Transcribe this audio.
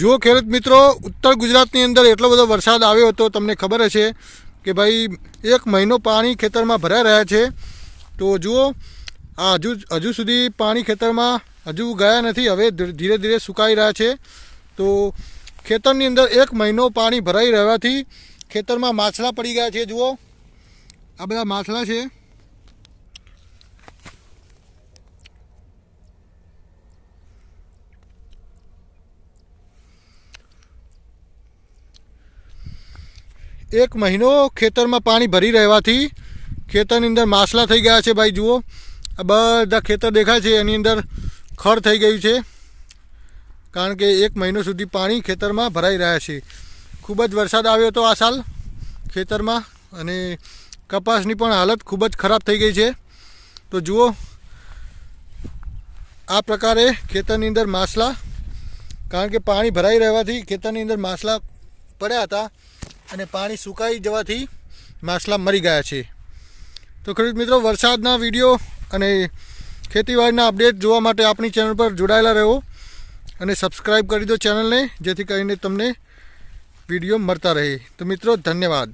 જુઓ ખેડૂત મિત્રો ઉત્તર ગુજરાતની અંદર એટલો બધો વરસાદ આવ્યો હતો તમને ખબર હશે કે ભાઈ એક મહિનો પાણી ખેતરમાં ભરાઈ રહ્યા છે તો જુઓ આ હજુ હજુ સુધી પાણી ખેતરમાં હજુ ગયા નથી હવે ધીરે ધીરે સુકાઈ રહ્યા છે તો ખેતરની અંદર એક મહિનો પાણી ભરાઈ રહેવાથી ખેતરમાં માછલા પડી ગયા છે જુઓ આ બધા માછલા છે એક મહિનો ખેતરમાં પાણી ભરી રહેવાથી ખેતરની અંદર માસલા થઈ ગયા છે ભાઈ જુઓ આ બધા ખેતર દેખાય છે એની અંદર ખર થઈ ગયું છે કારણ કે એક મહિનો સુધી પાણી ખેતરમાં ભરાઈ રહ્યા છે ખૂબ જ વરસાદ આવ્યો હતો આ સાલ ખેતરમાં અને કપાસની પણ હાલત ખૂબ જ ખરાબ થઈ ગઈ છે તો જુઓ આ પ્રકારે ખેતરની અંદર માસલા કારણ કે પાણી ભરાઈ રહેવાથી ખેતરની અંદર માસલા પડ્યા હતા અને પાણી સુકાઈ જવાથી માછલા મરી ગયા છે તો ખેડૂત મિત્રો વરસાદના વિડીયો અને ખેતીવાડીના અપડેટ જોવા માટે આપણી ચેનલ પર જોડાયેલા રહો અને સબસ્ક્રાઈબ કરી દો ચેનલને જેથી કરીને તમને વિડીયો મળતા રહે તો મિત્રો ધન્યવાદ